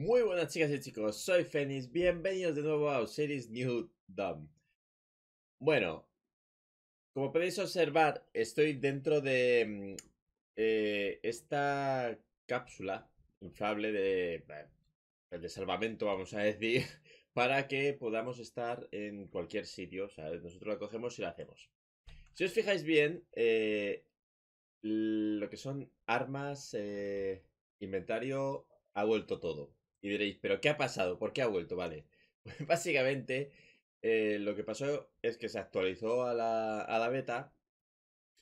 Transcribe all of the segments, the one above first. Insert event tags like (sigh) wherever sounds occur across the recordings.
Muy buenas chicas y chicos, soy Fenix, bienvenidos de nuevo a Series New Dome. Bueno, como podéis observar, estoy dentro de mm, eh, esta cápsula inflable de, eh, de salvamento, vamos a decir, (laughs) para que podamos estar en cualquier sitio, o sea, nosotros la cogemos y la hacemos. Si os fijáis bien, eh, lo que son armas, inventario, ha vuelto todo. Y diréis, ¿pero qué ha pasado? ¿Por qué ha vuelto? Vale. (laughs) Pues básicamente, eh, lo que pasó es que se actualizó a la, beta.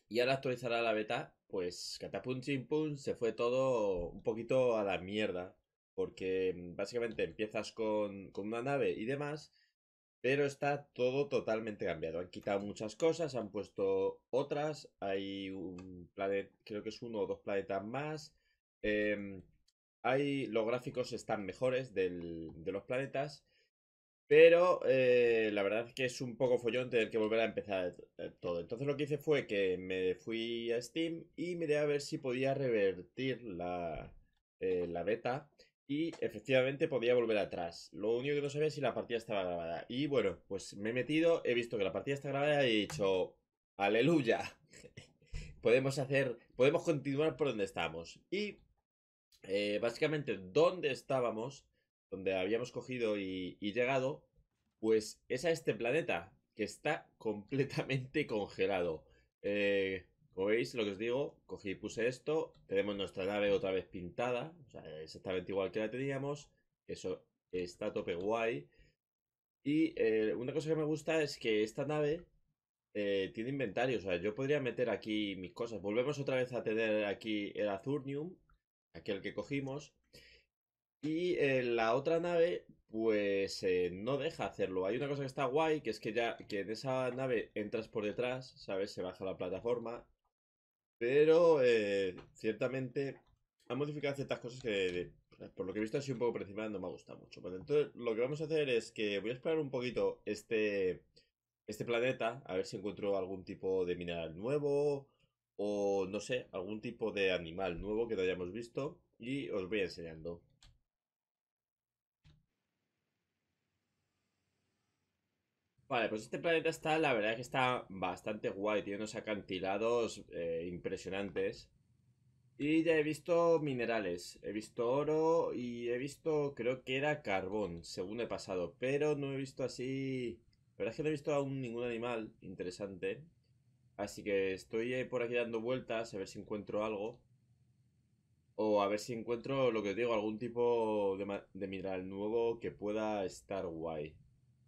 Y al actualizar a la beta, pues catapum chimpum se fue todo un poquito a la mierda. Porque mm, básicamente empiezas con, con una nave y demás. Pero está todo totalmente cambiado. Han quitado muchas cosas, han puesto otras. Hay un planeta, creo que es uno o dos planetas más. Eh, hay, los gráficos están mejores de los planetas, pero eh, la verdad es que es un poco follón tener que volver a empezar eh, todo. Entonces lo que hice fue que me fui a Steam y miré a ver si podía revertir la, eh, la beta y efectivamente podía volver atrás. Lo único que no sabía es si la partida estaba grabada. Y bueno, pues me he metido, he visto que la partida está grabada y he dicho, aleluya. (laughs) podemos hacer, podemos continuar por donde estamos. Y eh, básicamente dónde estábamos, donde habíamos cogido y, llegado, pues es a este planeta que está completamente (laughs) congelado. Eh, como veis, lo que os digo, cogí y puse esto, tenemos nuestra nave otra vez pintada, exactamente igual que la teníamos, eso está tope guay. Y eh, una cosa que me gusta es que esta nave tiene inventario. O sea, yo podría meter aquí mis cosas. Volvemos otra vez a tener aquí el Azurnium aquel que cogimos. Y eh, la otra nave, pues eh, no deja hacerlo. Hay una cosa que está guay, que es que ya que en esa nave entras por detrás, ¿sabes? Se baja la plataforma. Pero eh, ciertamente ha modificado ciertas cosas que, por lo que he visto, así un poco por no me gusta mucho. entonces, lo que vamos a hacer es que voy a esperar un poquito este, este planeta, a ver si encuentro algún tipo de mineral nuevo o no sé, algún tipo de animal nuevo que no hayamos visto y os voy enseñando. Vale, pues este planeta está, la verdad es que está bastante guay, tiene unos acantilados eh, impresionantes. Y ya he visto minerales, he visto oro y he visto, creo que era carbón, según he pasado, pero no he visto así... La verdad es que no he visto aún ningún animal interesante, Así que estoy por aquí dando vueltas a ver si encuentro algo. O a ver si encuentro, lo que os digo, algún tipo de, mineral nuevo que pueda estar guay.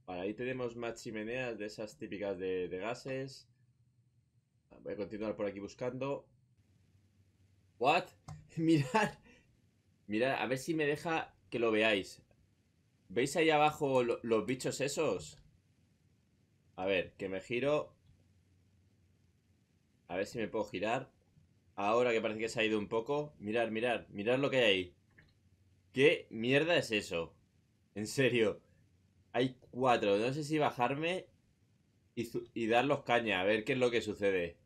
Vale, ahí tenemos más chimeneas de esas típicas de, gases. Ah, voy a continuar por aquí buscando. ¿What? (laughs) mirad. Mirad, a ver si me deja que lo veáis. ¿Veis ahí abajo los bichos esos? A ver, que me giro a ver si me puedo girar. Ahora que parece que se ha ido un poco. Mirar, mirar, mirar lo que hay ahí. ¿Qué mierda es eso? En serio. Hay cuatro. No sé si bajarme y, darlos caña. A ver qué es lo que sucede.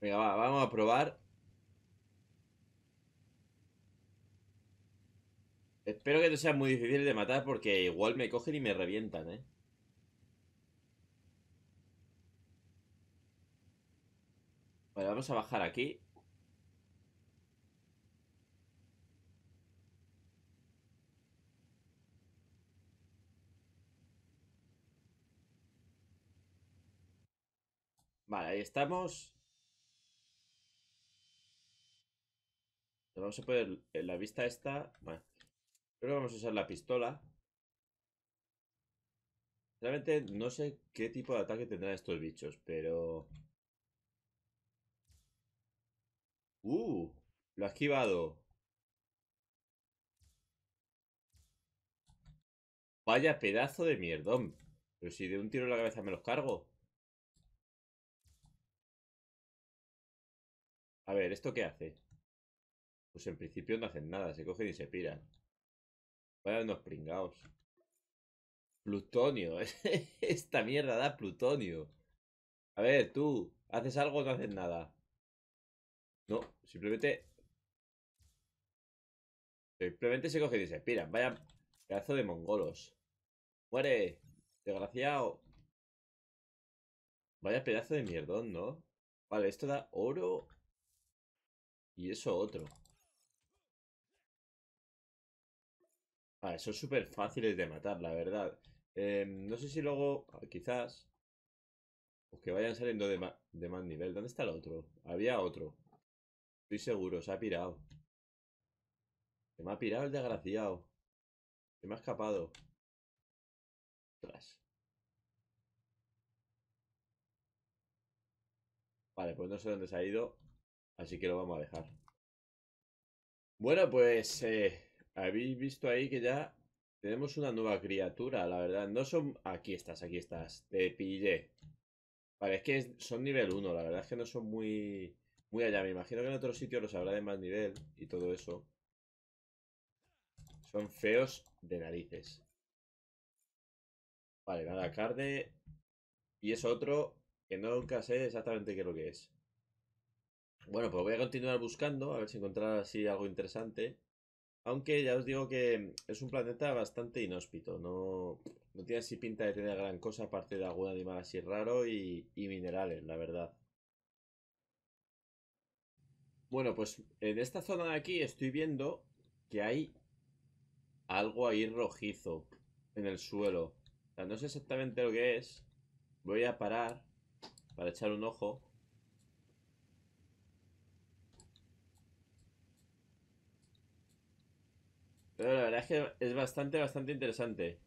Venga, vamos a probar. Espero que no sea muy difícil de matar porque igual me cogen y me revientan, ¿eh? Vale, vamos a bajar aquí. Vale, ahí estamos. vamos a poner en la vista esta. Bueno, creo que vamos a usar la pistola. Realmente no sé qué tipo de ataque tendrán estos bichos, pero... Uh, lo ha esquivado. Vaya pedazo de mierdón. Pero si de un tiro en la cabeza me los cargo. A ver, ¿esto qué hace? Pues en principio no hacen nada, se cogen y se piran. Vaya unos pringados. Plutonio. (laughs) Esta mierda da plutonio. A ver, tú, ¿haces algo o no haces nada? No, simplemente... Simplemente se coge y dice, mira, vaya pedazo de mongolos. Muere, desgraciado. Vaya pedazo de mierdón, ¿no? Vale, esto da oro y eso otro. Vale, son súper fáciles de matar, la verdad. Eh, no sé si luego, ah, quizás, O pues que vayan saliendo de, de más nivel. ¿Dónde está el otro? Había otro. Estoy seguro, se ha pirado. Se me ha pirado el desgraciado. Se me ha escapado. Tras. Vale, pues no sé dónde se ha ido. Así que lo vamos a dejar. Bueno, pues eh, habéis visto ahí que ya tenemos una nueva criatura, la verdad. No son... Aquí estás, aquí estás. Te pillé. Vale, es que son nivel 1. La verdad es que no son muy... Muy allá, me imagino que en otros sitios los habrá de más nivel y todo eso. Son feos de narices. Vale, nada, carne. Y es otro que nunca sé exactamente qué es lo que es. Bueno, pues voy a continuar buscando, a ver si encontrar así algo interesante. Aunque ya os digo que es un planeta bastante inhóspito, no, no tiene así pinta de tener gran cosa aparte de algún animal así raro y, y minerales, la verdad. Bueno, pues en esta zona de aquí estoy viendo que hay algo ahí rojizo en el suelo. O sea, no sé exactamente lo que es. Voy a parar para echar un ojo. Pero la verdad es que es bastante, bastante interesante.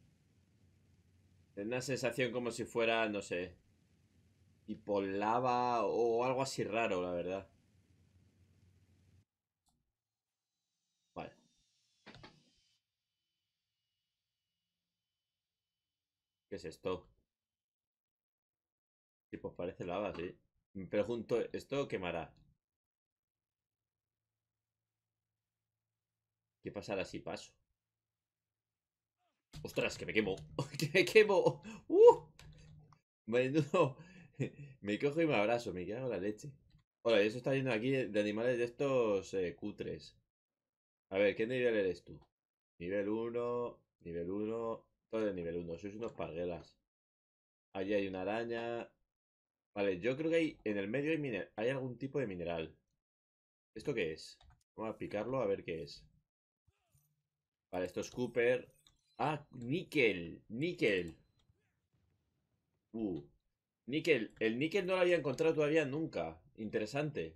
Es una sensación como si fuera, no sé, tipo lava o algo así raro, la verdad. ¿Qué es esto? Sí, pues parece lava, sí. Me pregunto, ¿esto quemará? ¿Qué pasará si paso? ¡Ostras, que me quemo! (laughs) ¡Que me quemo! ¡Uh! Menudo. (laughs) Me cojo y me abrazo, me quedo la leche. Hola, eso está yendo aquí de animales de estos eh, cutres. A ver, ¿qué nivel eres tú? Nivel 1, nivel 1, de nivel 1. Sois unos parguelas. Allí hay una araña. Vale, yo creo que en el medio hay, hay algún tipo de mineral. ¿Esto qué es? Vamos a picarlo a ver qué es. Vale, esto es Cooper. Ah, níquel. Níquel. Uh. Níquel. El níquel no lo había encontrado todavía nunca. Interesante.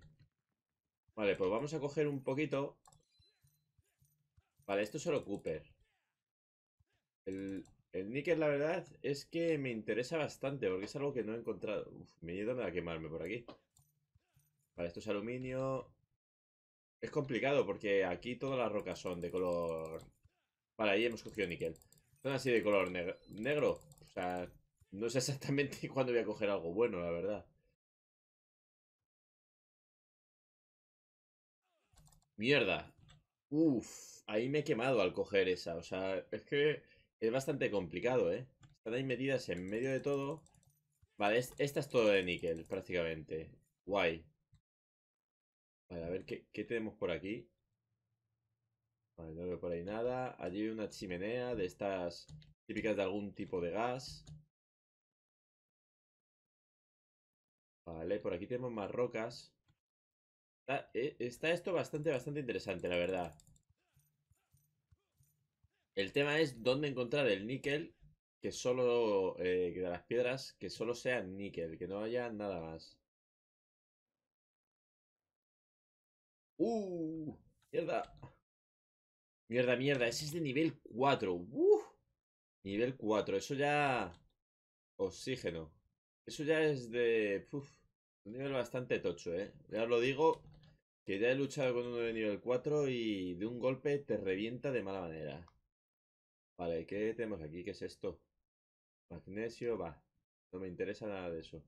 Vale, pues vamos a coger un poquito. Vale, esto es solo Cooper. El, níquel, la verdad, es que me interesa bastante, porque es algo que no he encontrado. Uf, he me a quemarme por aquí. Vale, esto es aluminio. Es complicado, porque aquí todas las rocas son de color... Vale, ahí hemos cogido níquel. Son así de color negro. negro. O sea, no sé exactamente (laughs) cuándo voy a coger algo bueno, la verdad. Mierda. Uf, ahí me he quemado al coger esa. O sea, es que... Es bastante complicado, ¿eh? Están ahí medidas en medio de todo. Vale, esta es todo de níquel, prácticamente. Guay. Vale, a ver qué, tenemos por aquí. Vale, no veo por ahí nada. Allí hay una chimenea de estas típicas de algún tipo de gas. Vale, por aquí tenemos más rocas. está eh, esto bastante, bastante interesante, la verdad. El tema es dónde encontrar el níquel que solo eh, de las piedras que solo sea níquel, que no haya nada más. ¡Uh! ¡Mierda! Mierda, mierda, ese es de nivel 4. ¡Uh! Nivel 4, eso ya... Oxígeno. Eso ya es de... Uf, un nivel bastante tocho, ¿eh? Ya lo digo, que ya he luchado con uno de nivel 4 y de un golpe te revienta de mala manera. Vale, ¿qué tenemos aquí? ¿Qué es esto? Magnesio, va. No me interesa nada de eso.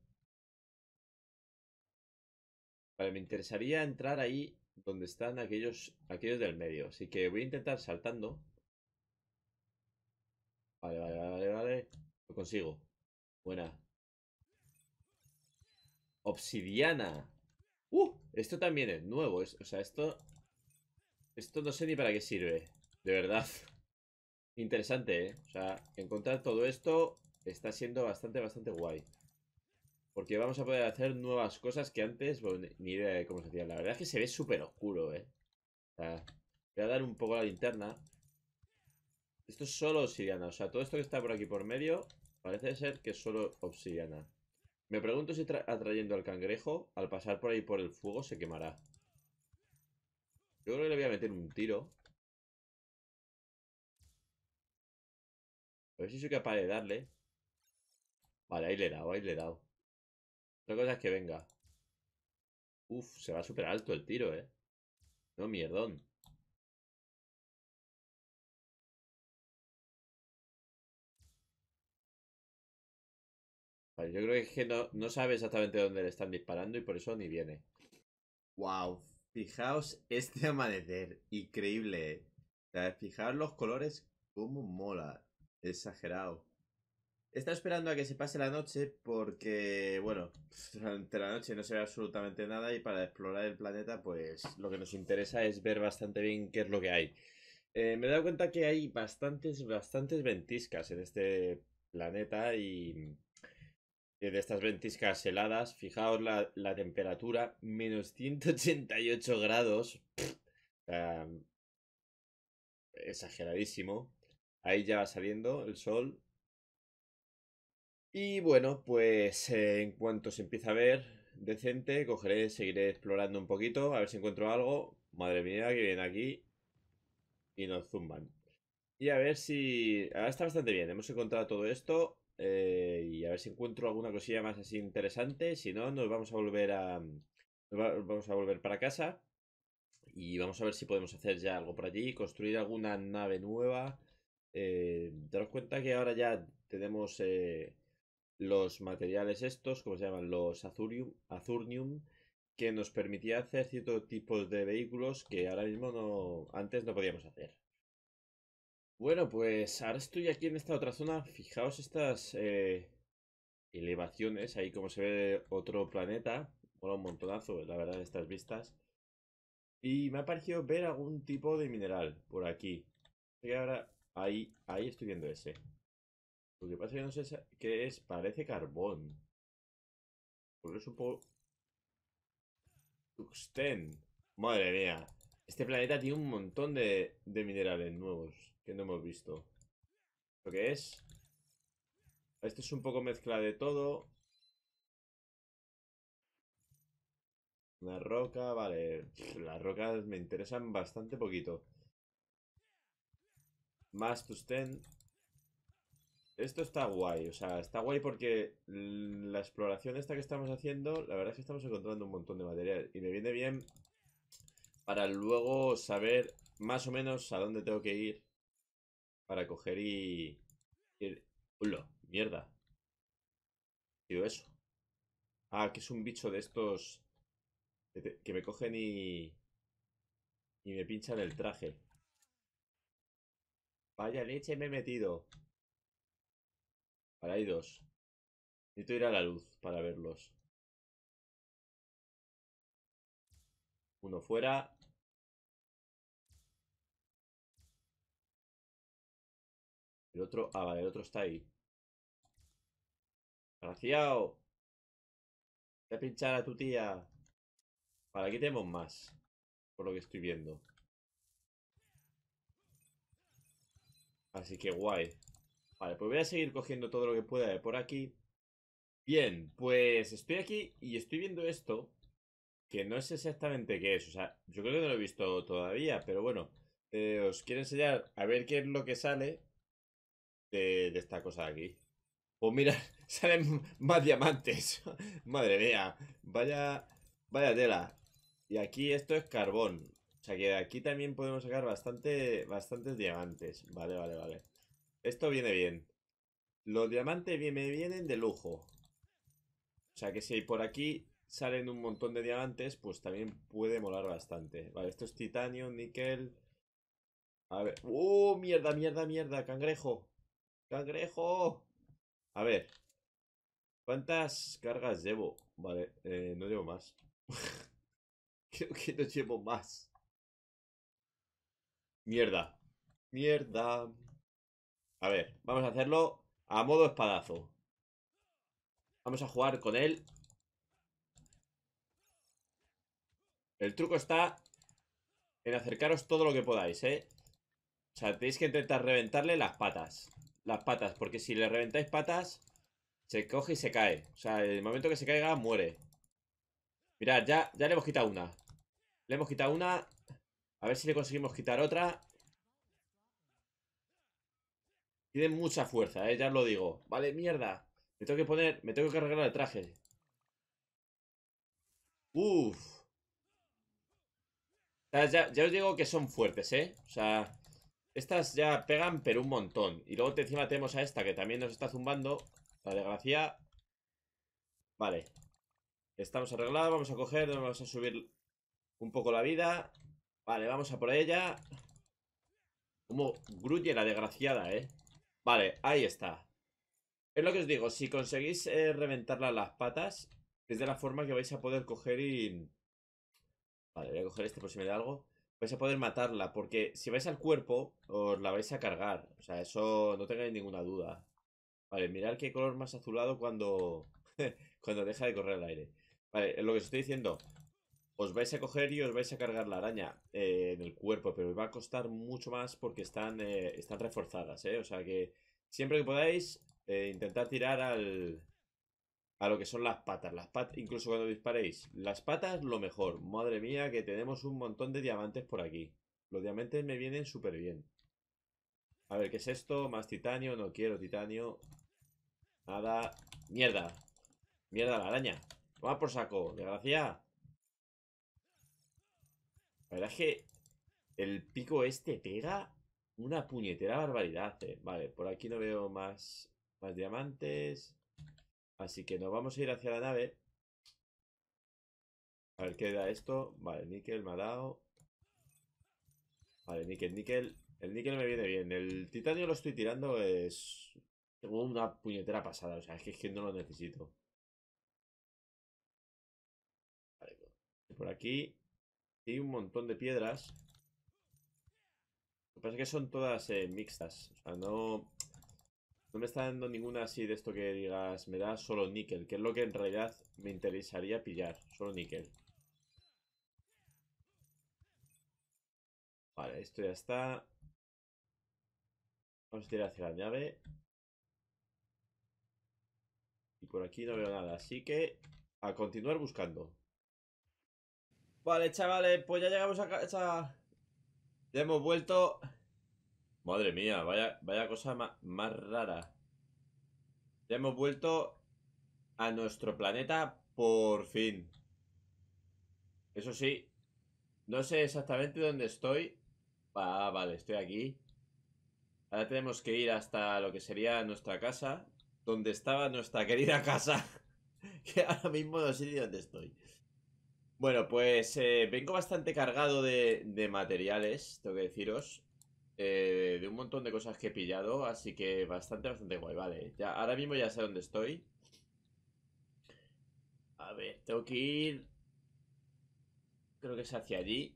Vale, me interesaría entrar ahí donde están aquellos, aquellos del medio. Así que voy a intentar saltando. Vale, vale, vale, vale. Lo consigo. Buena. Obsidiana. ¡Uh! Esto también es nuevo. o sea, esto... Esto no sé ni para qué sirve. De verdad. Interesante, ¿eh? O sea, encontrar todo esto está siendo bastante, bastante guay. Porque vamos a poder hacer nuevas cosas que antes, bueno, ni idea de cómo se hacían. La verdad es que se ve súper oscuro, ¿eh? O sea, voy a dar un poco la linterna. Esto es solo obsidiana. O sea, todo esto que está por aquí por medio parece ser que es solo obsidiana. Me pregunto si atrayendo al cangrejo, al pasar por ahí por el fuego, se quemará. Yo creo que le voy a meter un tiro. A ver si soy capaz de darle. Vale, ahí le he dado, ahí le he dado. que cosa es que venga. Uf, se va súper alto el tiro, eh. No, mierdón. Vale, yo creo que, es que no, sabe exactamente dónde le están disparando y por eso ni viene. Wow, fijaos este amanecer. Increíble, eh. fijaos los colores, cómo mola. Exagerado. Está esperando a que se pase la noche porque, bueno, (laughs) durante la noche no se ve absolutamente nada y para explorar el planeta, pues lo que nos interesa es ver bastante bien qué es lo que hay. Eh, me he dado cuenta que hay bastantes, bastantes ventiscas en este planeta y de estas ventiscas heladas, fijaos la, temperatura, menos 188 grados. exageradísimo. Ahí ya va saliendo el sol. Y bueno, pues eh, en cuanto se empieza a ver decente, cogeré, seguiré explorando un poquito, a ver si encuentro algo. Madre mía, que viene aquí y nos zumban. Y a ver si... Ahora está bastante bien, hemos encontrado todo esto. Eh, y a ver si encuentro alguna cosilla más así interesante. Si no, nos vamos a volver a... Mm, nos vamos a volver para casa. Y vamos a ver si podemos hacer ya algo por allí, construir alguna nave nueva eh, daros cuenta que ahora ya tenemos eh, los materiales estos, como se llaman, los Azurium, Azurnium, que nos permitía hacer cierto tipos de vehículos que ahora mismo no, antes no podíamos hacer. Bueno, pues ahora estoy aquí en esta otra zona. Fijaos estas eh, elevaciones, ahí como se ve otro planeta. Mola un montonazo, la verdad, estas vistas. Y me ha parecido ver algún tipo de mineral por aquí. Y ahora Ahí, estoy viendo ese. Lo que pasa es que no sé qué es. Parece carbón. Por eso un poco... Tuxten. Madre mía. Este planeta tiene un montón de, de minerales nuevos que no hemos visto. Lo que es... Esto es un poco mezcla de todo. Una roca, vale. Las rocas me interesan bastante poquito. Más to 10. Esto está guay, o sea, está guay porque la exploración esta que estamos haciendo, la verdad es que estamos encontrando un montón de material y me viene bien para luego saber más o menos a dónde tengo que ir para coger y... ir... ¡Mierda! Digo eso. Ah, que es un bicho de estos que, que me cogen y... y me pinchan el traje. Vaya leche me he metido. Para ahí dos. Necesito ir a la luz para verlos. Uno fuera. El otro... Ah, vale, el otro está ahí. Graciao. Voy a pinchar a tu tía. Para aquí tenemos más. Por lo que estoy viendo. Así que guay. Vale, pues voy a seguir cogiendo todo lo que pueda de por aquí. Bien, pues estoy aquí y estoy viendo esto, que no sé exactamente qué es. O sea, yo creo que no lo he visto todavía, pero bueno, eh, os quiero enseñar a ver qué es lo que sale de, esta cosa de aquí. Pues mira, (laughs) salen más diamantes. (laughs) Madre mía, vaya, vaya tela. Y aquí esto es carbón sea que aquí también podemos sacar bastante, bastantes diamantes. Vale, vale, vale. Esto viene bien. Los diamantes me vienen de lujo. O sea que si por aquí salen un montón de diamantes, pues también puede molar bastante. Vale, esto es titanio, níquel. A ver. ¡Uh! Mierda, mierda, mierda. Cangrejo. Cangrejo. A ver. ¿Cuántas cargas llevo? Vale, eh, no llevo más. (laughs) Creo que no llevo más. Mierda. Mierda. A ver, vamos a hacerlo a modo espadazo. Vamos a jugar con él. El truco está en acercaros todo lo que podáis, ¿eh? O sea, tenéis que intentar reventarle las patas. Las patas, porque si le reventáis patas, se coge y se cae. O sea, el momento que se caiga, muere. Mirad, ya, ya le hemos quitado una. Le hemos quitado una a ver si le conseguimos quitar otra. Tiene mucha fuerza, eh, ya os lo digo. Vale, mierda. Me tengo que poner, me tengo que arreglar el traje. Uf. ya, ya, os digo que son fuertes, eh. O sea, estas ya pegan, pero un montón. Y luego encima tenemos a esta que también nos está zumbando. La desgracia. Vale. Estamos arreglados, vamos a coger, vamos a subir un poco la vida. Vale, vamos a por ella Como gruye la desgraciada, eh Vale, ahí está Es lo que os digo, si conseguís eh, reventarla las patas Es de la forma que vais a poder coger y... Vale, voy a coger este por si me da algo Vais a poder matarla, porque si vais al cuerpo Os la vais a cargar O sea, eso no tengáis ninguna duda Vale, mirad qué color más azulado cuando... (laughs) cuando deja de correr el aire Vale, es lo que os estoy diciendo os vais a coger y os vais a cargar la araña eh, en el cuerpo, pero os va a costar mucho más porque están, eh, están reforzadas, ¿eh? O sea que siempre que podáis, eh, intentar tirar al... A lo que son las patas, las patas, incluso cuando disparéis. Las patas, lo mejor. Madre mía, que tenemos un montón de diamantes por aquí. Los diamantes me vienen súper bien. A ver, ¿qué es esto? Más titanio, no quiero titanio. Nada. Mierda. Mierda la araña. ¡Va por saco, desgracia. La verdad es que el pico este pega una puñetera barbaridad. Eh. Vale, por aquí no veo más, más diamantes. Así que nos vamos a ir hacia la nave. A ver qué da esto. Vale, níquel me ha dado. Vale, níquel, níquel. El níquel me viene bien. El titanio lo estoy tirando es... Tengo una puñetera pasada. O sea, es que, es que no lo necesito. Vale, por aquí. Hay un montón de piedras. Lo que pasa es que son todas eh, mixtas. O sea, no... No me está dando ninguna así de esto que digas, me da solo níquel, que es lo que en realidad me interesaría pillar, solo níquel. Vale, esto ya está. Vamos a tirar hacia la llave. Y por aquí no veo nada, así que a continuar buscando. Vale, chavales, pues ya llegamos a casa. Ya hemos vuelto. Madre mía, vaya, vaya cosa más, rara. Ya hemos vuelto a nuestro planeta por fin. Eso sí, no sé exactamente dónde estoy. Ah, vale, estoy aquí. Ahora tenemos que ir hasta lo que sería nuestra casa, donde estaba nuestra querida casa, (laughs) que ahora mismo no sé dónde estoy. Bueno, pues eh, vengo bastante cargado de, materiales, tengo que deciros. Eh, de un montón de cosas que he pillado, así que bastante, bastante guay, vale. Ya, ahora mismo ya sé dónde estoy. A ver, tengo que ir... Creo que es hacia allí.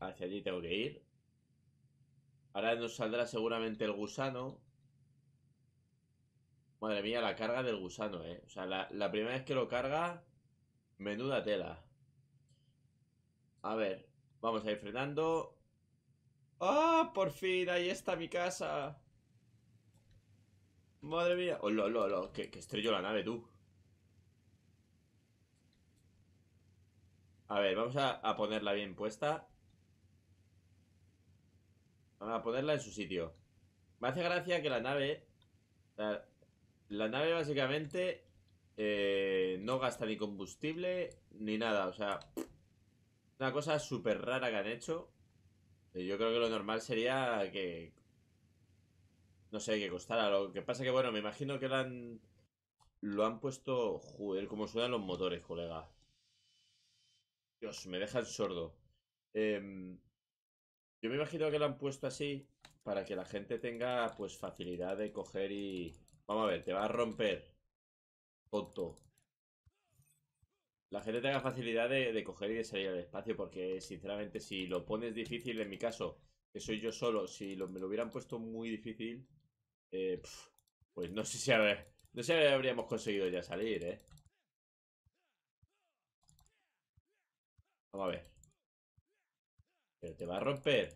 hacia allí tengo que ir. Ahora nos saldrá seguramente el gusano. Madre mía, la carga del gusano, eh. O sea, la, la primera vez que lo carga, menuda tela. A ver, vamos a ir frenando. ¡Ah! ¡Por fin! Ahí está mi casa. Madre mía. ¡Oh, lo, lo, lo! Que, estrelló la nave, tú. A ver, vamos a, ponerla bien puesta. Vamos a ponerla en su sitio. Me hace gracia que la nave... La, nave básicamente eh, no gasta ni combustible ni nada. O sea, una cosa súper rara que han hecho. Yo creo que lo normal sería que... No sé, que costara. Lo que pasa que, bueno, me imagino que lo han... Lo han puesto... Joder, como suenan los motores, colega. Dios, me dejan sordo. Em, yo me imagino que lo han puesto así para que la gente tenga pues facilidad de coger y... Vamos a ver, te va a romper. Ponto la gente tenga facilidad de, coger y de salir al espacio, porque sinceramente si lo pones difícil, en mi caso, que soy yo solo, si lo, me lo hubieran puesto muy difícil, eh, pues no sé si no habríamos conseguido ya salir, ¿eh? Vamos a ver. Pero te va a romper.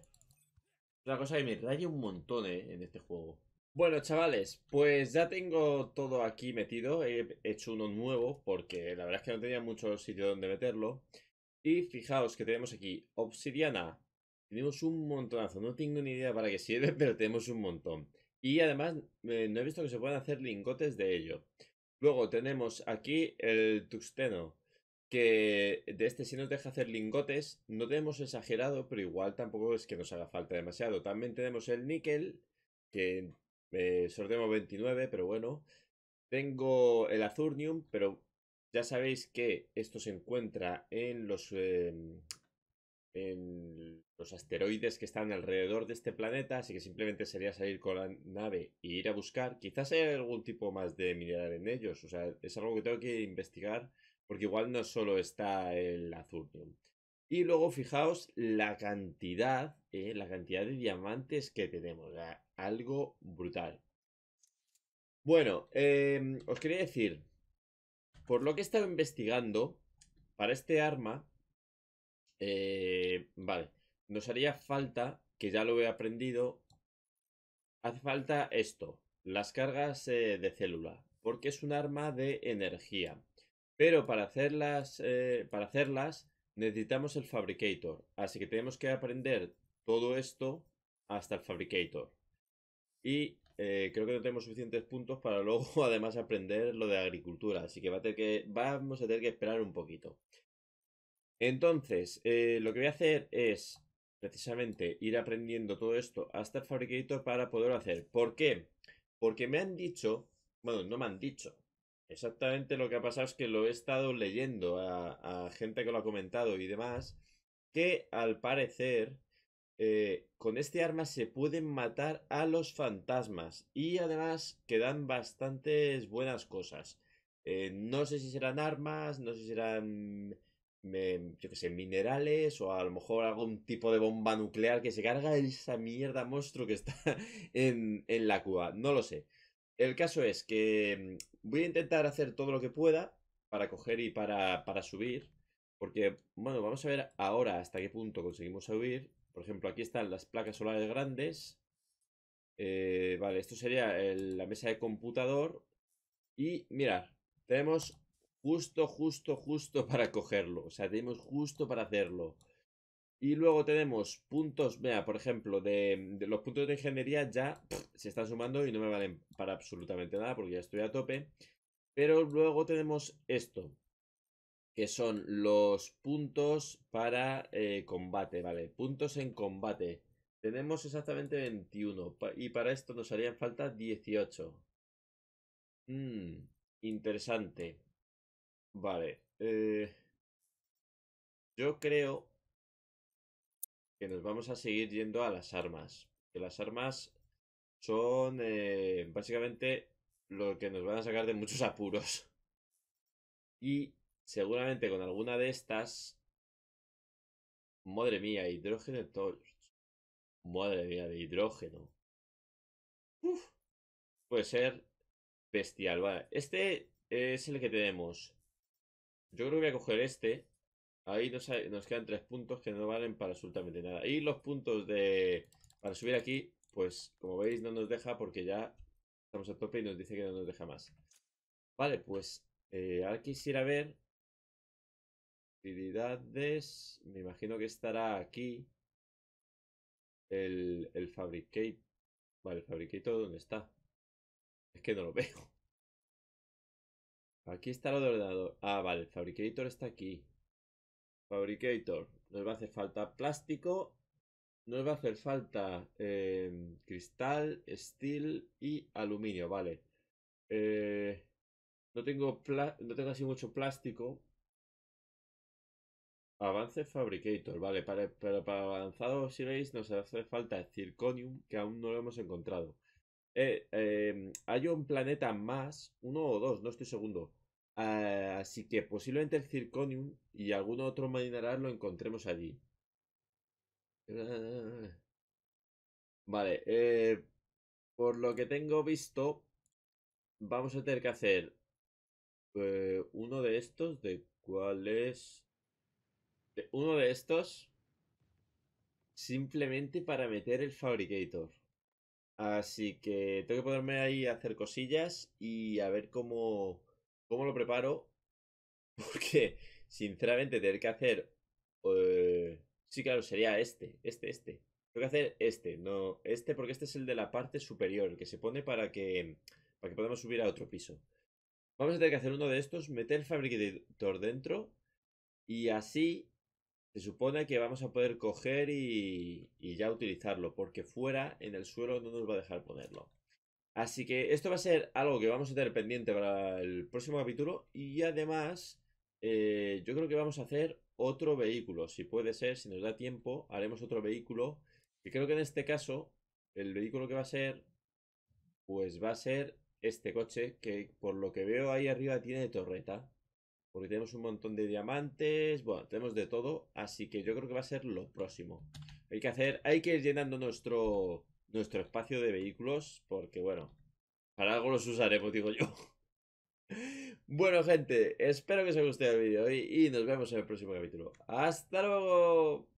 Es cosa que me raya un montón, ¿eh? En este juego. Bueno, chavales, pues ya tengo todo aquí metido. He hecho uno nuevo porque la verdad es que no tenía mucho sitio donde meterlo. Y fijaos que tenemos aquí obsidiana. Tenemos un montonazo. No tengo ni idea para qué sirve, (laughs) pero tenemos un montón. Y además eh, no he visto que se puedan hacer lingotes de ello. Luego tenemos aquí el tuxteno. Que de este sí nos deja hacer lingotes. No tenemos exagerado, pero igual tampoco es que nos haga falta demasiado. También tenemos el níquel. Que eh, sorteo 29, pero bueno. Tengo el Azurnium, pero ya sabéis que esto se encuentra en los, em, en los asteroides que están alrededor de este planeta, así que simplemente sería salir con la nave e ir a buscar. Quizás hay algún tipo más de mineral en ellos, o sea, es algo que tengo que investigar, porque igual no solo está el Azurnium. Y luego fijaos la cantidad, eh, la cantidad de diamantes que tenemos. Algo brutal. Bueno, em, os quería decir, por lo que he estado investigando, para este arma, eh, vale, nos haría falta, que ya lo he aprendido, hace falta esto, las cargas eh, de célula, porque es un arma de energía. Pero para hacerlas, para hacerlas necesitamos el fabricator. Así que tenemos que aprender todo esto hasta el fabricator. Y eh, creo que no tenemos suficientes puntos para (laughs) luego además aprender lo de agricultura. Así que, va a que vamos a tener que esperar un poquito. Entonces, eh, lo que voy a hacer es precisamente ir aprendiendo todo esto hasta el fabricator para poder hacer. ¿Por qué? Porque me han dicho, bueno, no me han dicho, Exactamente lo que ha pasado es que lo he estado leyendo a, gente que lo ha comentado y demás, que al parecer eh, con este arma se pueden matar a los fantasmas y además quedan bastantes buenas cosas. Eh, no sé si serán armas, no sé si serán me, mm, em, yo qué sé, minerales o a lo mejor algún tipo de bomba nuclear que se carga esa mierda monstruo que está (laughs) en, en la cuba. No lo sé. El caso es que mm, voy a intentar hacer todo lo que pueda para coger y para, subir. Porque, bueno, vamos a ver ahora hasta qué punto conseguimos subir. Por ejemplo, aquí están las placas solares grandes. Eh, vale, esto sería la mesa de computador. Y mirar, tenemos justo, justo, justo (laughs) para cogerlo. O sea, tenemos justo para hacerlo. Y luego tenemos puntos, vea, por ejemplo, de, los puntos de ingeniería ya se están sumando y no me valen para absolutamente nada porque ya estoy a tope. Pero luego tenemos esto, que son los puntos para eh, combate, ¿vale? Puntos en combate. Tenemos exactamente 21 y para esto nos harían falta 18. Mm, interesante. Vale. Eh, yo creo que nos vamos a seguir yendo a las armas. Que las armas son eh, básicamente lo que nos van a sacar de muchos (laughs) apuros. Y seguramente con alguna de estas... Madre mía, hidrógeno torch. Madre mía, de hidrógeno. puede ser bestial. Vale, este es el que tenemos. Yo creo que voy a coger este. Ahí nos, quedan tres puntos que no valen para absolutamente nada. Y los puntos de para subir aquí, pues como veis no nos deja porque ya estamos a tope y nos dice que no nos deja más. Vale, pues eh, ahora quisiera ver actividades. Me imagino que estará aquí el, el Fabricate. Vale, el Fabricate ¿dónde está? Es que no lo (laughs) veo. Aquí está lo de ordenador. Ah, vale, el Fabricator está aquí. Fabricator. Nos va a hacer falta plástico. Nos va a hacer falta em, cristal, steel y aluminio, vale. Eh, no, tengo no tengo así mucho plástico. Avance Fabricator, vale. Para, pero para avanzado, si veis, nos hace falta zirconium que aún no lo hemos encontrado. Eh, em, hay un planeta más, uno o dos, no estoy seguro Ah, así que posiblemente el Zirconium y algún otro mineral lo encontremos allí. Ah. vale, eh, por lo que tengo visto, vamos a tener que hacer eh, uno de estos, de cuál es? Uno de estos simplemente para meter el Fabricator. Así que tengo que ponerme ahí a hacer cosillas y a ver cómo ¿Cómo lo preparo? (laughs) Porque, sinceramente, tener que hacer... Eh, sí, claro, sería este, este, este. Tengo que hacer este, no este, porque este es el de la parte superior, que se pone para que, para que podamos subir a otro piso. Vamos a tener que hacer uno de estos, meter el fabricator dentro y así se supone que vamos a poder coger y ya utilizarlo, porque fuera en el suelo no nos va a dejar ponerlo. Así que esto va a ser algo que vamos a tener pendiente para el próximo capítulo. Y además, eh, yo creo que vamos a hacer otro vehículo. Si puede ser, si nos da tiempo, haremos otro vehículo. Y creo que en este caso, el vehículo que va a ser, pues va a ser este coche. Que por lo que veo ahí arriba tiene torreta. Porque tenemos un montón de diamantes. Bueno, tenemos de todo. Así que yo creo que va a ser lo próximo. Hay que hacer, hay que ir llenando nuestro nuestro espacio de vehículos, porque bueno, para algo los usaremos, digo yo. (laughs) bueno, gente, espero que os haya gustado el vídeo y, y nos vemos en el próximo capítulo. ¡Hasta luego!